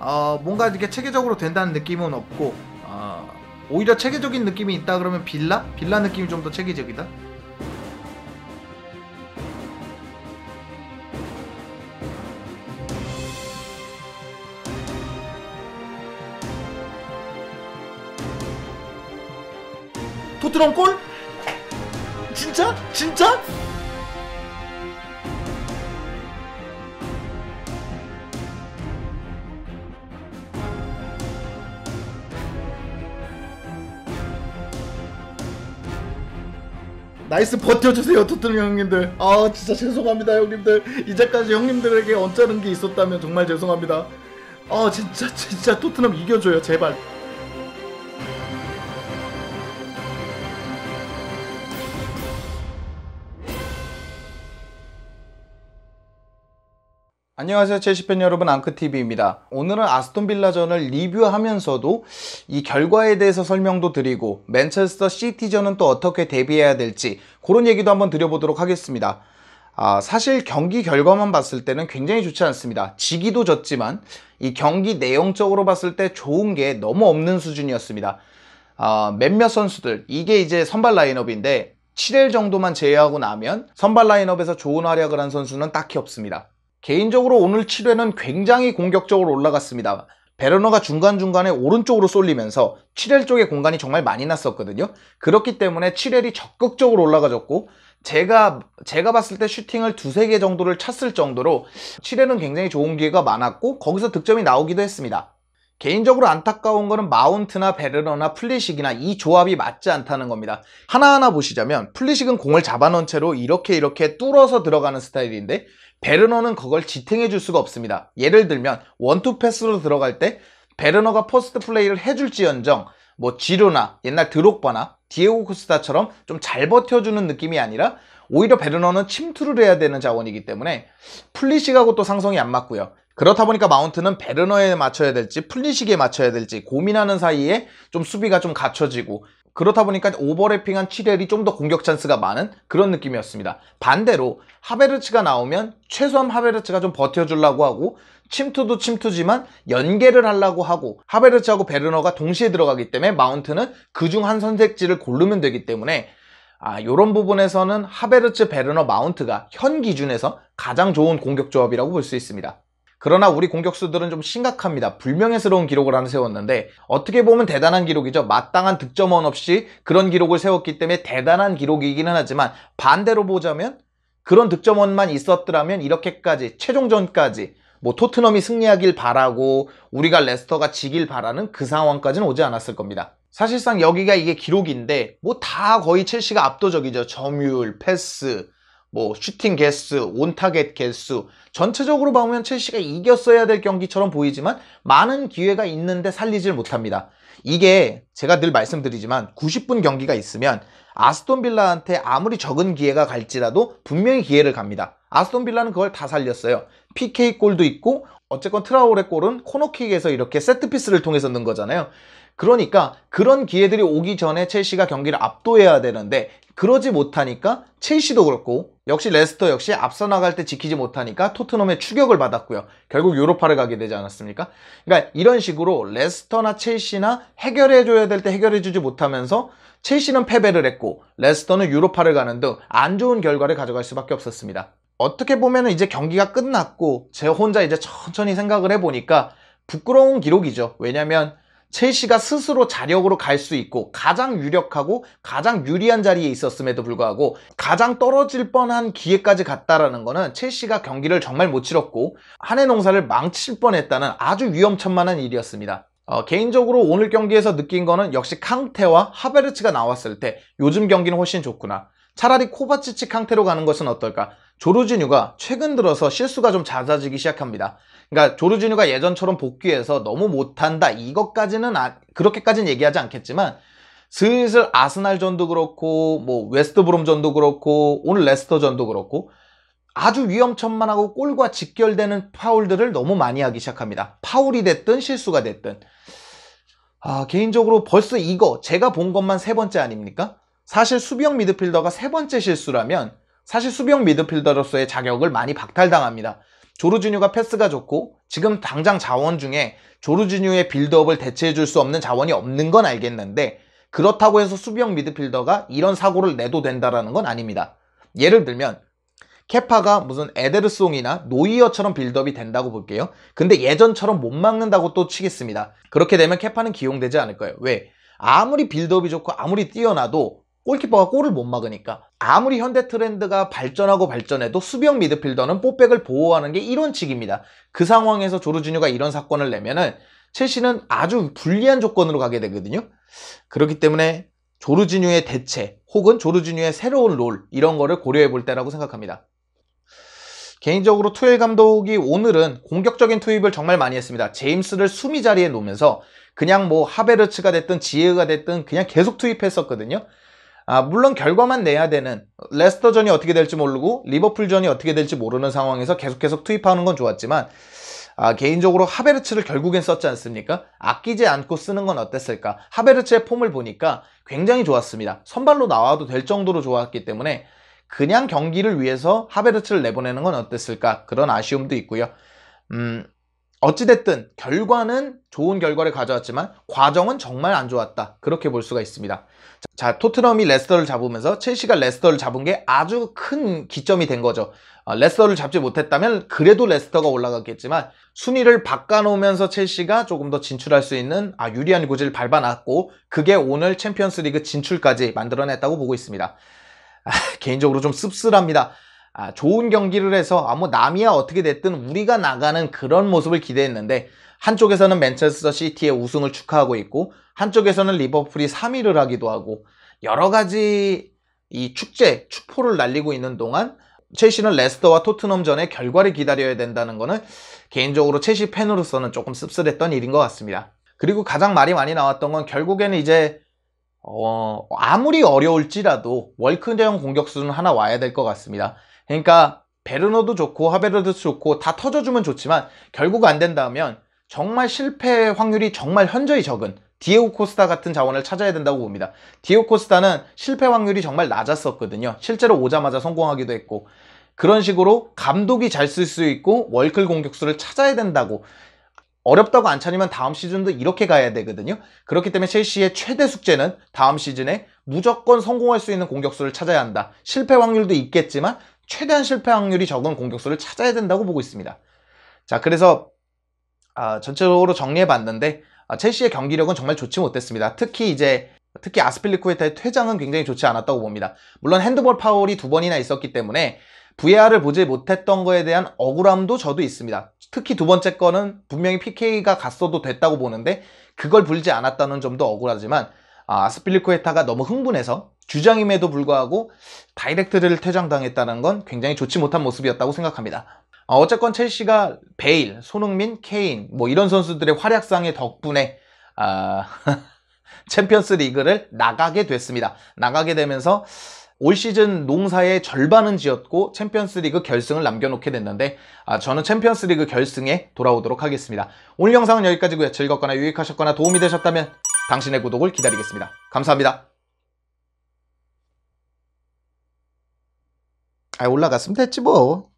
어, 뭔가 이렇게 체계적으로 된다는 느낌은 없고 어, 오히려 체계적인 느낌이 있다 그러면 빌라? 빌라 느낌이 좀 더 체계적이다 토트넘 골? 진짜? 진짜? 나이스 버텨주세요 토트넘 형님들 아 진짜 죄송합니다 형님들 이제까지 형님들에게 언짢은 게 있었다면 정말 죄송합니다 아 진짜 진짜 토트넘 이겨줘요 제발 안녕하세요 첼시팬 여러분 앙크TV입니다 오늘은 아스톤빌라전을 리뷰하면서도 이 결과에 대해서 설명도 드리고 맨체스터 시티전은 또 어떻게 대비해야 될지 그런 얘기도 한번 드려보도록 하겠습니다 아, 사실 경기 결과만 봤을 때는 굉장히 좋지 않습니다 지기도 졌지만 이 경기 내용적으로 봤을 때 좋은 게 너무 없는 수준이었습니다 아, 몇몇 선수들 이게 이제 선발 라인업인데 7일 정도만 제외하고 나면 선발 라인업에서 좋은 활약을 한 선수는 딱히 없습니다 개인적으로 오늘 7회는 굉장히 공격적으로 올라갔습니다. 베르너가 중간중간에 오른쪽으로 쏠리면서 7회 쪽에 공간이 정말 많이 났었거든요. 그렇기 때문에 7회이 적극적으로 올라가졌고 제가 제가 봤을 때 슈팅을 두세 개 정도를 찼을 정도로 7회는 굉장히 좋은 기회가 많았고 거기서 득점이 나오기도 했습니다. 개인적으로 안타까운 거는 마운트나 베르너나 플리식이나 이 조합이 맞지 않다는 겁니다. 하나하나 보시자면 플리식은 공을 잡아놓은 채로 이렇게 이렇게 뚫어서 들어가는 스타일인데 베르너는 그걸 지탱해 줄 수가 없습니다. 예를 들면 원투 패스로 들어갈 때 베르너가 포스트 플레이를 해줄지언정 뭐 지루나 옛날 드록바나 디에고 코스타처럼 좀 잘 버텨주는 느낌이 아니라 오히려 베르너는 침투를 해야 되는 자원이기 때문에 플리식하고 또 상성이 안 맞고요. 그렇다 보니까 마운트는 베르너에 맞춰야 될지 풀리식에 맞춰야 될지 고민하는 사이에 좀 수비가 좀 갖춰지고 그렇다 보니까 오버래핑한 7렐이 좀 더 공격 찬스가 많은 그런 느낌이었습니다. 반대로 하베르츠가 나오면 최소한 하베르츠가 좀 버텨주려고 하고 침투도 침투지만 연계를 하려고 하고 하베르츠하고 베르너가 동시에 들어가기 때문에 마운트는 그중 한 선택지를 고르면 되기 때문에 아, 요런 부분에서는 하베르츠 베르너 마운트가 현 기준에서 가장 좋은 공격 조합이라고 볼 수 있습니다. 그러나 우리 공격수들은 좀 심각합니다. 불명예스러운 기록을 하나 세웠는데 어떻게 보면 대단한 기록이죠. 마땅한 득점원 없이 그런 기록을 세웠기 때문에 대단한 기록이기는 하지만 반대로 보자면 그런 득점원만 있었더라면 이렇게까지 최종전까지 뭐 토트넘이 승리하길 바라고 우리가 레스터가 지길 바라는 그 상황까지는 오지 않았을 겁니다. 사실상 여기가 이게 기록인데 뭐 다 거의 첼시가 압도적이죠. 점유율, 패스, 뭐 슈팅 개수, 온타겟 개수 전체적으로 보면 첼시가 이겼어야 될 경기처럼 보이지만 많은 기회가 있는데 살리질 못합니다. 이게 제가 늘 말씀드리지만 90분 경기가 있으면 아스톤 빌라한테 아무리 적은 기회가 갈지라도 분명히 기회를 갑니다. 아스톤 빌라는 그걸 다 살렸어요. PK 골도 있고 어쨌건 트라우레 골은 코너킥에서 이렇게 세트피스를 통해서 넣은 거잖아요. 그러니까 그런 기회들이 오기 전에 첼시가 경기를 압도해야 되는데 그러지 못하니까 첼시도 그렇고 역시 레스터 역시 앞서 나갈 때 지키지 못하니까 토트넘의 추격을 받았고요. 결국 유로파를 가게 되지 않았습니까? 그러니까 이런 식으로 레스터나 첼시나 해결해줘야 될 때 해결해주지 못하면서 첼시는 패배를 했고 레스터는 유로파를 가는 등 안 좋은 결과를 가져갈 수밖에 없었습니다. 어떻게 보면 이제 경기가 끝났고 제 혼자 이제 천천히 생각을 해보니까 부끄러운 기록이죠. 왜냐면 하 첼시가 스스로 자력으로 갈 수 있고 가장 유력하고 가장 유리한 자리에 있었음에도 불구하고 가장 떨어질 뻔한 기회까지 갔다라는 거는 첼시가 경기를 정말 못 치렀고 한해 농사를 망칠 뻔했다는 아주 위험천만한 일이었습니다. 어, 개인적으로 오늘 경기에서 느낀 거는 역시 캉테와 하베르츠가 나왔을 때 요즘 경기는 훨씬 좋구나. 차라리 코바치치 캉테로 가는 것은 어떨까? 조르지뉴가 최근 들어서 실수가 좀 잦아지기 시작합니다. 그러니까 조르지뉴가 예전처럼 복귀해서 너무 못한다 이것까지는 아, 그렇게까지는 얘기하지 않겠지만 슬슬 아스날전도 그렇고 뭐 웨스트브롬전도 그렇고 오늘 레스터전도 그렇고 아주 위험천만하고 골과 직결되는 파울들을 너무 많이 하기 시작합니다. 파울이 됐든 실수가 됐든 아 개인적으로 벌써 이거 제가 본 것만 세 번째 아닙니까? 사실 수비형 미드필더가 세 번째 실수라면 사실 수비형 미드필더로서의 자격을 많이 박탈당합니다. 조르지뉴가 패스가 좋고 지금 당장 자원 중에 조르지뉴의 빌드업을 대체해줄 수 없는 자원이 없는 건 알겠는데 그렇다고 해서 수비형 미드필더가 이런 사고를 내도 된다는건 아닙니다. 예를 들면 케파가 무슨 에데르송이나 노이어처럼 빌드업이 된다고 볼게요. 근데 예전처럼 못 막는다고 또 치겠습니다. 그렇게 되면 케파는 기용되지 않을 거예요. 왜? 아무리 빌드업이 좋고 아무리 뛰어나도 골키퍼가 골을 못 막으니까 아무리 현대 트렌드가 발전하고 발전해도 수병 미드필더는 뽀백을 보호하는 게 이론칙입니다. 그 상황에서 조르지뉴가 이런 사건을 내면은 첼시는 아주 불리한 조건으로 가게 되거든요. 그렇기 때문에 조르지뉴의 대체 혹은 조르지뉴의 새로운 롤 이런 거를 고려해 볼 때라고 생각합니다. 개인적으로 투엘 감독이 오늘은 공격적인 투입을 정말 많이 했습니다. 제임스를 수미 자리에 놓으면서 그냥 뭐 하베르츠가 됐든 지혜가 됐든 그냥 계속 투입했었거든요. 아, 물론 결과만 내야 되는 레스터전이 어떻게 될지 모르고 리버풀전이 어떻게 될지 모르는 상황에서 계속 계속 투입하는 건 좋았지만 아, 개인적으로 하베르츠를 결국엔 썼지 않습니까? 아끼지 않고 쓰는 건 어땠을까? 하베르츠의 폼을 보니까 굉장히 좋았습니다. 선발로 나와도 될 정도로 좋았기 때문에 그냥 경기를 위해서 하베르츠를 내보내는 건 어땠을까? 그런 아쉬움도 있고요. 음, 어찌됐든 결과는 좋은 결과를 가져왔지만 과정은 정말 안 좋았다 그렇게 볼 수가 있습니다 자 토트넘이 레스터를 잡으면서 첼시가 레스터를 잡은 게 아주 큰 기점이 된 거죠 어, 레스터를 잡지 못했다면 그래도 레스터가 올라갔겠지만 순위를 바꿔놓으면서 첼시가 조금 더 진출할 수 있는 아, 유리한 고지를 밟아놨고 그게 오늘 챔피언스리그 진출까지 만들어냈다고 보고 있습니다 아, 개인적으로 좀 씁쓸합니다 아, 좋은 경기를 해서 아무 뭐 남이야 어떻게 됐든 우리가 나가는 그런 모습을 기대했는데 한쪽에서는 맨체스터 시티의 우승을 축하하고 있고 한쪽에서는 리버풀이 3위를 하기도 하고 여러 가지 이 축제, 축포를 날리고 있는 동안 첼시는 레스터와 토트넘 전의 결과를 기다려야 된다는 것은 개인적으로 첼시 팬으로서는 조금 씁쓸했던 일인 것 같습니다. 그리고 가장 말이 많이 나왔던 건 결국에는 이제 어, 아무리 어려울지라도 월크형 공격수는 하나 와야 될 것 같습니다. 그러니까 베르너도 좋고 하베르도 드 좋고 다 터져주면 좋지만 결국 안 된다면 정말 실패 확률이 정말 현저히 적은 디에고 코스타 같은 자원을 찾아야 된다고 봅니다. 디에고 코스타는 실패 확률이 정말 낮았었거든요. 실제로 오자마자 성공하기도 했고 그런 식으로 감독이 잘 쓸 수 있고 월클 공격수를 찾아야 된다고 어렵다고 안 차리면 다음 시즌도 이렇게 가야 되거든요. 그렇기 때문에 첼시의 최대 숙제는 다음 시즌에 무조건 성공할 수 있는 공격수를 찾아야 한다. 실패 확률도 있겠지만 최대한 실패 확률이 적은 공격수를 찾아야 된다고 보고 있습니다. 자, 그래서 아, 전체적으로 정리해 봤는데 아, 첼시의 경기력은 정말 좋지 못했습니다. 특히 이제 특히 아스필리쿠에타의 퇴장은 굉장히 좋지 않았다고 봅니다. 물론 핸드볼 파울이 두 번이나 있었기 때문에 v r 을 보지 못했던 거에 대한 억울함도 저도 있습니다. 특히 두 번째 거는 분명히 PK가 갔어도 됐다고 보는데 그걸 불지 않았다는 점도 억울하지만 아, 스필리코에타가 너무 흥분해서 주장임에도 불구하고 다이렉트를 퇴장당했다는 건 굉장히 좋지 못한 모습이었다고 생각합니다. 어, 어쨌건 첼시가 베일, 손흥민, 케인 뭐 이런 선수들의 활약상의 덕분에 아... 챔피언스 리그를 나가게 됐습니다. 나가게 되면서 올 시즌 농사의 절반은 지었고 챔피언스 리그 결승을 남겨놓게 됐는데 아, 저는 챔피언스 리그 결승에 돌아오도록 하겠습니다. 오늘 영상은 여기까지고요. 즐겁거나 유익하셨거나 도움이 되셨다면 당신의 구독을 기다리겠습니다. 감사합니다. 아, 올라갔으면 됐지 뭐.